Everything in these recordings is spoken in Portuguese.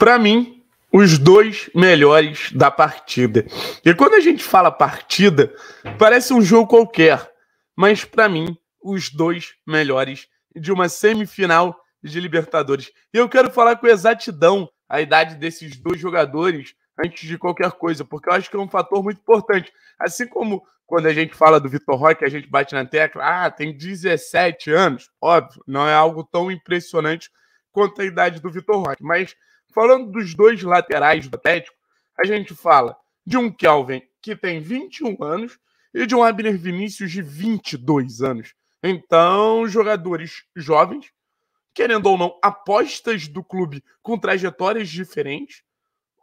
para mim, os dois melhores da partida. E quando a gente fala partida, parece um jogo qualquer, mas para mim, os dois melhores de uma semifinal de Libertadores. E eu quero falar com exatidão a idade desses dois jogadores antes de qualquer coisa, porque eu acho que é um fator muito importante. Assim como quando a gente fala do Vitor Roque, a gente bate na tecla, ah, tem 17 anos. Óbvio, não é algo tão impressionante quanto a idade do Vitor Roque, mas Falando dos dois laterais do Atlético, a gente fala de um Kelvin que tem 21 anos e de um Abner Vinícius de 22 anos. Então, jogadores jovens, querendo ou não, apostas do clube com trajetórias diferentes.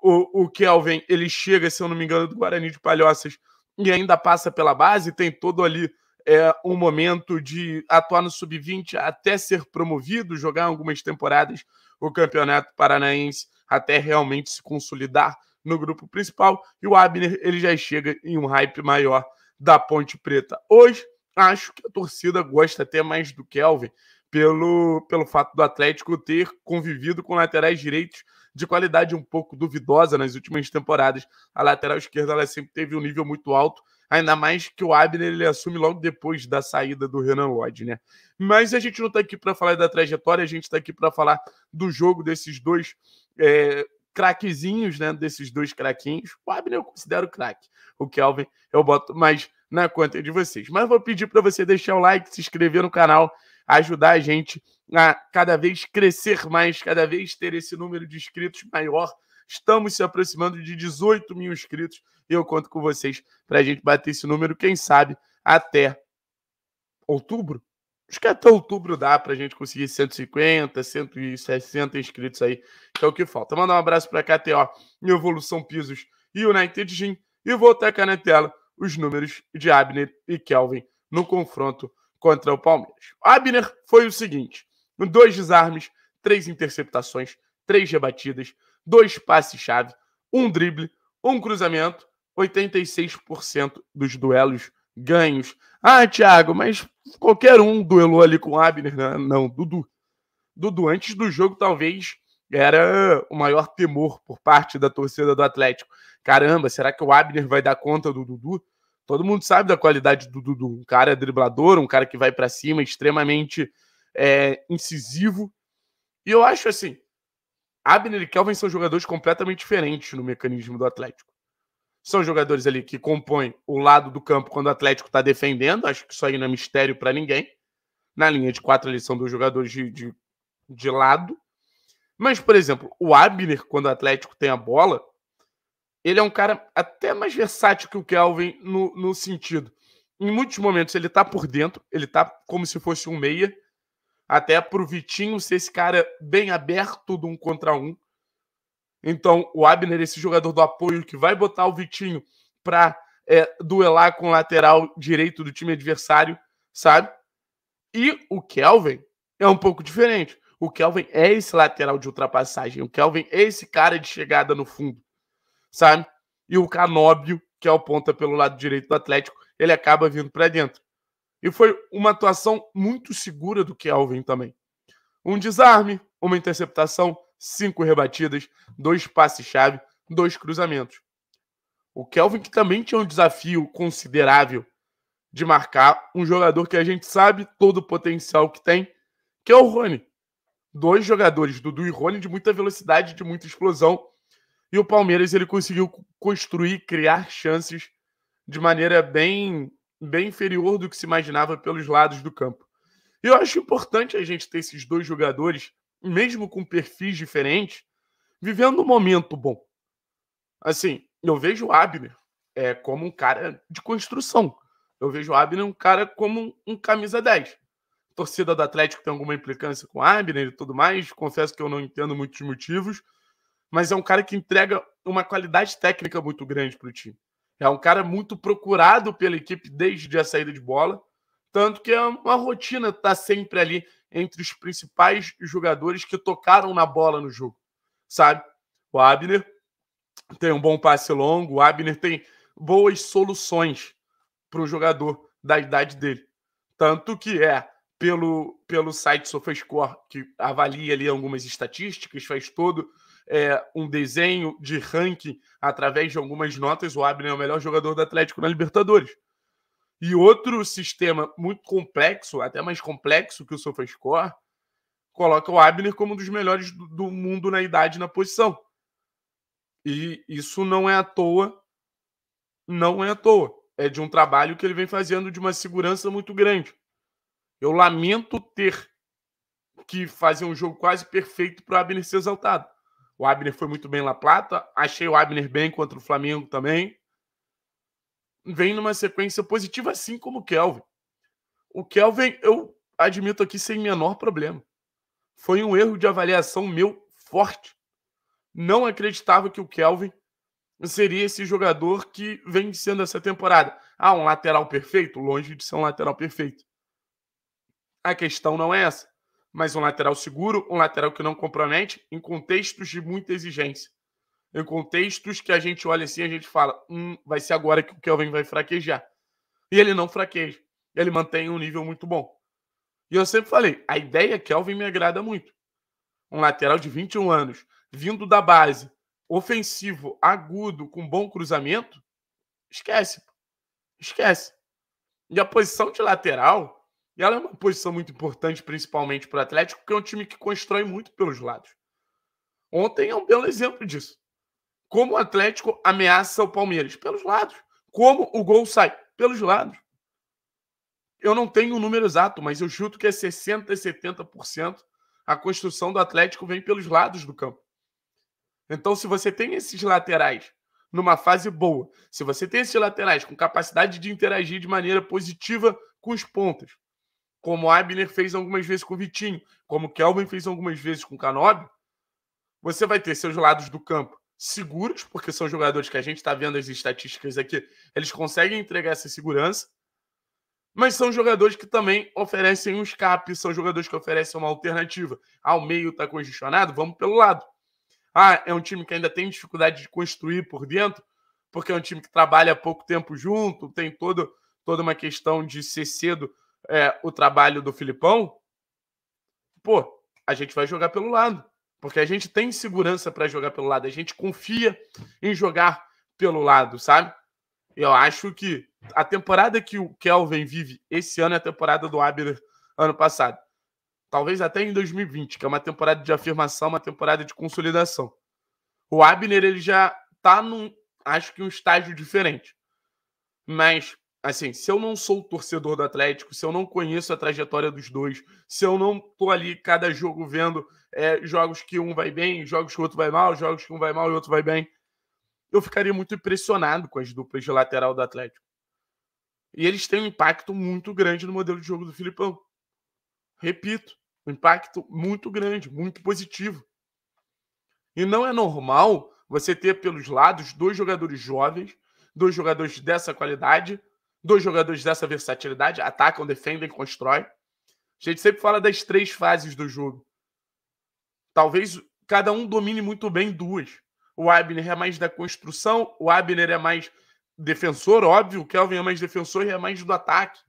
O, o Kelvin, ele chega, se eu não me engano, do Guarani de Palhoças e ainda passa pela base, tem todo ali é, um momento de atuar no sub-20 até ser promovido, jogar algumas temporadas o Campeonato Paranaense até realmente se consolidar no grupo principal. E o Abner ele já chega em um hype maior da Ponte Preta. Hoje, acho que a torcida gosta até mais do Kelvin pelo, pelo fato do Atlético ter convivido com laterais direitos de qualidade um pouco duvidosa nas últimas temporadas. A lateral esquerda ela sempre teve um nível muito alto Ainda mais que o Abner ele assume logo depois da saída do Renan Lodge, né? Mas a gente não está aqui para falar da trajetória, a gente está aqui para falar do jogo desses dois é, craquezinhos, né? Desses dois craquinhos. O Abner eu considero craque. O Kelvin eu boto mais na conta de vocês. Mas vou pedir para você deixar o like, se inscrever no canal, ajudar a gente a cada vez crescer mais, cada vez ter esse número de inscritos maior Estamos se aproximando de 18 mil inscritos e eu conto com vocês para a gente bater esse número, quem sabe até outubro. Acho que até outubro dá para a gente conseguir 150, 160 inscritos aí, que é o que falta. Mandar um abraço para a KTO, Evolução Pisos e United Gym. E vou tacar na tela os números de Abner e Kelvin no confronto contra o Palmeiras. Abner foi o seguinte: dois desarmes, três interceptações, três rebatidas, dois passes-chave, um drible, um cruzamento, 86% dos duelos ganhos. Ah, Thiago, mas qualquer um duelou ali com o Abner. Não, né? não, Dudu. Dudu, antes do jogo, talvez era o maior temor por parte da torcida do Atlético. Caramba, será que o Abner vai dar conta do Dudu? Todo mundo sabe da qualidade do Dudu. Um cara driblador, um cara que vai para cima, extremamente é, incisivo. E eu acho assim, Abner e Kelvin são jogadores completamente diferentes no mecanismo do Atlético. São jogadores ali que compõem o lado do campo quando o Atlético está defendendo, acho que isso aí não é mistério para ninguém. Na linha de quatro, eles são dois jogadores de, de, de lado. Mas, por exemplo, o Abner, quando o Atlético tem a bola, ele é um cara até mais versátil que o Kelvin no, no sentido. Em muitos momentos ele tá por dentro, ele tá como se fosse um meia, até para o Vitinho ser esse cara bem aberto de um contra um. Então, o Abner, esse jogador do apoio que vai botar o Vitinho para é, duelar com o lateral direito do time adversário, sabe? E o Kelvin é um pouco diferente. O Kelvin é esse lateral de ultrapassagem. O Kelvin é esse cara de chegada no fundo, sabe? E o Canóbio, que é o ponta pelo lado direito do Atlético, ele acaba vindo para dentro. E foi uma atuação muito segura do Kelvin também. Um desarme, uma interceptação, cinco rebatidas, dois passes-chave, dois cruzamentos. O Kelvin que também tinha um desafio considerável de marcar um jogador que a gente sabe todo o potencial que tem, que é o Rony. Dois jogadores, Dudu e Rony, de muita velocidade, de muita explosão. E o Palmeiras ele conseguiu construir, criar chances de maneira bem bem inferior do que se imaginava pelos lados do campo. E eu acho importante a gente ter esses dois jogadores, mesmo com perfis diferentes, vivendo um momento bom. Assim, eu vejo o Abner é, como um cara de construção. Eu vejo o Abner um cara como um, camisa 10. torcida do Atlético tem alguma implicância com o Abner e tudo mais. Confesso que eu não entendo muitos motivos. Mas é um cara que entrega uma qualidade técnica muito grande para o time. É um cara muito procurado pela equipe desde a saída de bola, tanto que é uma rotina estar tá sempre ali entre os principais jogadores que tocaram na bola no jogo, sabe? O Abner tem um bom passe longo, o Abner tem boas soluções para o jogador da idade dele. Tanto que é pelo, pelo site SofaScore, que avalia ali algumas estatísticas, faz todo é, um desenho de ranking através de algumas notas. O Abner é o melhor jogador do Atlético na Libertadores. E outro sistema muito complexo, até mais complexo que o SofaScore, coloca o Abner como um dos melhores do mundo na idade e na posição. E isso não é à toa, não é à toa. É de um trabalho que ele vem fazendo de uma segurança muito grande. Eu lamento ter que fazer um jogo quase perfeito para o Abner ser exaltado. O Abner foi muito bem na Plata. Achei o Abner bem contra o Flamengo também. Vem numa sequência positiva, assim como o Kelvin. O Kelvin, eu admito aqui sem menor problema. Foi um erro de avaliação meu forte. Não acreditava que o Kelvin seria esse jogador que vem sendo essa temporada. Ah, um lateral perfeito? Longe de ser um lateral perfeito. A questão não é essa mas um lateral seguro, um lateral que não compromete, em contextos de muita exigência. Em contextos que a gente olha assim, a gente fala, hum, vai ser agora que o Kelvin vai fraquejar. E ele não fraqueja. Ele mantém um nível muito bom. E eu sempre falei, a ideia é Kelvin me agrada muito. Um lateral de 21 anos, vindo da base, ofensivo, agudo, com bom cruzamento, esquece. Esquece. E a posição de lateral, e ela é uma posição muito importante, principalmente para o Atlético, que é um time que constrói muito pelos lados. Ontem é um belo exemplo disso. Como o Atlético ameaça o Palmeiras? Pelos lados. Como o gol sai? Pelos lados. Eu não tenho o um número exato, mas eu chuto que é 60% 70% a construção do Atlético vem pelos lados do campo. Então, se você tem esses laterais numa fase boa, se você tem esses laterais com capacidade de interagir de maneira positiva com os pontas, como Abner fez algumas vezes com o Vitinho, como Kelvin fez algumas vezes com o Canobi, você vai ter seus lados do campo seguros, porque são jogadores que a gente está vendo as estatísticas aqui, eles conseguem entregar essa segurança, mas são jogadores que também oferecem um escape, são jogadores que oferecem uma alternativa. Ah, o meio está congestionado, vamos pelo lado. Ah, é um time que ainda tem dificuldade de construir por dentro, porque é um time que trabalha pouco tempo junto, tem todo, toda uma questão de ser cedo é, o trabalho do Filipão, pô, a gente vai jogar pelo lado. Porque a gente tem segurança para jogar pelo lado, a gente confia em jogar pelo lado, sabe? Eu acho que a temporada que o Kelvin vive esse ano é a temporada do Abner ano passado. Talvez até em 2020, que é uma temporada de afirmação, uma temporada de consolidação. O Abner ele já tá num, acho que um estágio diferente. Mas Assim, se eu não sou torcedor do Atlético, se eu não conheço a trajetória dos dois, se eu não tô ali cada jogo vendo é, jogos que um vai bem, jogos que o outro vai mal, jogos que um vai mal e o outro vai bem, eu ficaria muito impressionado com as duplas de lateral do Atlético. E eles têm um impacto muito grande no modelo de jogo do Filipão. Repito, um impacto muito grande, muito positivo. E não é normal você ter pelos lados dois jogadores jovens, dois jogadores dessa qualidade, Dois jogadores dessa versatilidade atacam, defendem, constroem. A gente sempre fala das três fases do jogo. Talvez cada um domine muito bem duas. O Abner é mais da construção, o Abner é mais defensor, óbvio, o Kelvin é mais defensor e é mais do ataque.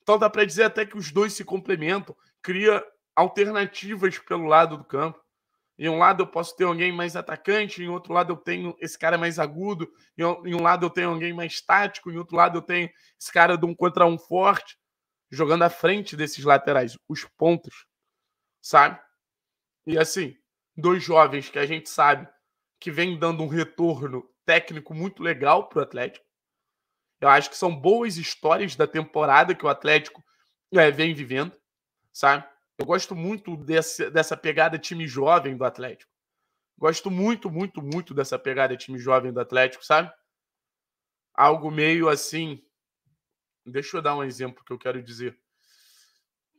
Então dá para dizer até que os dois se complementam, cria alternativas pelo lado do campo. Em um lado eu posso ter alguém mais atacante, em outro lado eu tenho esse cara mais agudo, em um lado eu tenho alguém mais tático, em outro lado eu tenho esse cara de um contra um forte, jogando à frente desses laterais, os pontos, sabe? E assim, dois jovens que a gente sabe que vem dando um retorno técnico muito legal para o Atlético. Eu acho que são boas histórias da temporada que o Atlético é, vem vivendo, sabe? Eu gosto muito desse, dessa pegada time jovem do Atlético. Gosto muito, muito, muito dessa pegada time jovem do Atlético, sabe? Algo meio assim. Deixa eu dar um exemplo que eu quero dizer.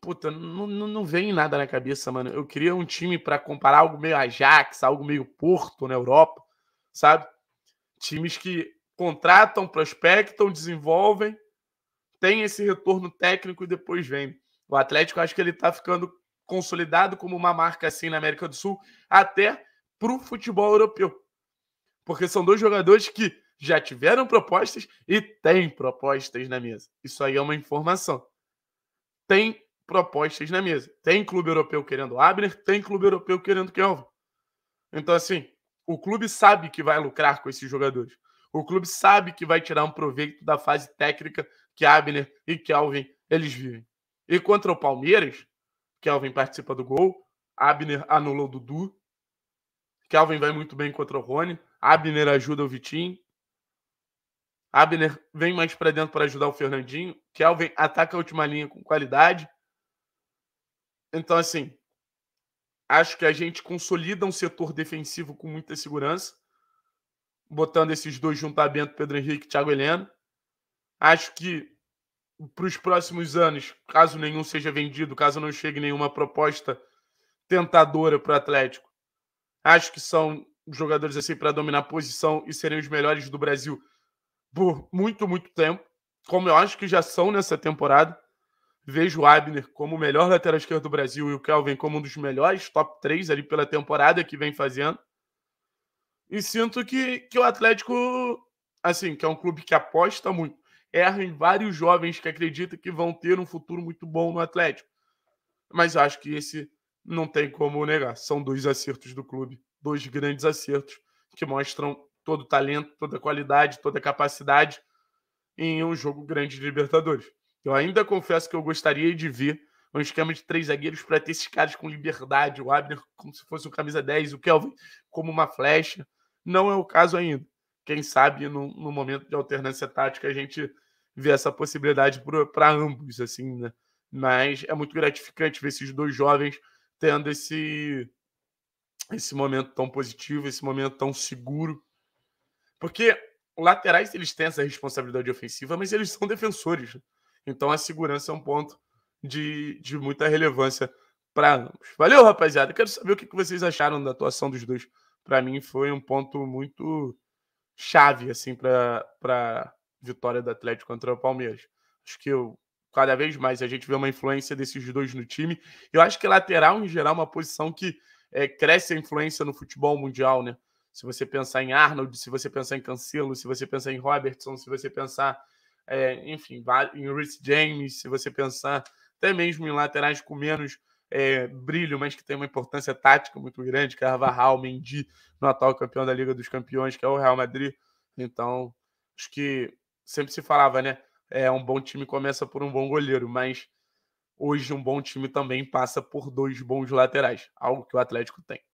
Puta, não, não vem nada na cabeça, mano. Eu queria um time para comparar algo meio Ajax, algo meio Porto na Europa, sabe? Times que contratam, prospectam, desenvolvem, têm esse retorno técnico e depois vendem. O Atlético, acho que ele está ficando consolidado como uma marca assim na América do Sul, até para o futebol europeu. Porque são dois jogadores que já tiveram propostas e têm propostas na mesa. Isso aí é uma informação. Tem propostas na mesa. Tem clube europeu querendo Abner, tem clube europeu querendo Kelvin. Então, assim, o clube sabe que vai lucrar com esses jogadores. O clube sabe que vai tirar um proveito da fase técnica que Abner e Kelvin eles vivem. E contra o Palmeiras, Kelvin participa do gol, Abner anulou o Dudu. Kelvin vai muito bem contra o Rony, Abner ajuda o Vitinho. Abner vem mais para dentro para ajudar o Fernandinho. Kelvin ataca a última linha com qualidade. Então, assim, acho que a gente consolida um setor defensivo com muita segurança, botando esses dois juntamente Pedro Henrique e Thiago Heleno. Acho que para os próximos anos, caso nenhum seja vendido, caso não chegue nenhuma proposta tentadora para o Atlético. Acho que são jogadores assim para dominar a posição e serem os melhores do Brasil por muito, muito tempo, como eu acho que já são nessa temporada. Vejo o Abner como o melhor lateral esquerdo do Brasil e o Kelvin como um dos melhores, top 3 ali pela temporada que vem fazendo. E sinto que, que o Atlético, assim, que é um clube que aposta muito erram vários jovens que acreditam que vão ter um futuro muito bom no Atlético. Mas acho que esse não tem como negar. São dois acertos do clube, dois grandes acertos que mostram todo o talento, toda a qualidade, toda a capacidade em um jogo grande de Libertadores. Eu ainda confesso que eu gostaria de ver um esquema de três zagueiros para ter esses caras com liberdade, o Abner como se fosse o camisa 10, o Kelvin como uma flecha. Não é o caso ainda quem sabe no, no, momento de alternância tática a gente vê essa possibilidade para ambos, assim, né? Mas é muito gratificante ver esses dois jovens tendo esse, esse momento tão positivo, esse momento tão seguro. Porque laterais eles têm essa responsabilidade ofensiva, mas eles são defensores. Né? Então a segurança é um ponto de, de muita relevância para ambos. Valeu, rapaziada. Quero saber o que vocês acharam da atuação dos dois. Para mim foi um ponto muito chave assim para vitória do Atlético contra o Palmeiras. Acho que eu, cada vez mais a gente vê uma influência desses dois no time. Eu acho que lateral em geral é uma posição que é, cresce a influência no futebol mundial, né? Se você pensar em Arnold, se você pensar em Cancelo, se você pensar em Robertson, se você pensar, é, enfim, em Rich James, se você pensar até mesmo em laterais com menos é, brilho, mas que tem uma importância tática muito grande, que Carvajal, é Mendy, no atual campeão da Liga dos Campeões, que é o Real Madrid. Então, acho que sempre se falava, né? É, um bom time começa por um bom goleiro, mas hoje um bom time também passa por dois bons laterais, algo que o Atlético tem.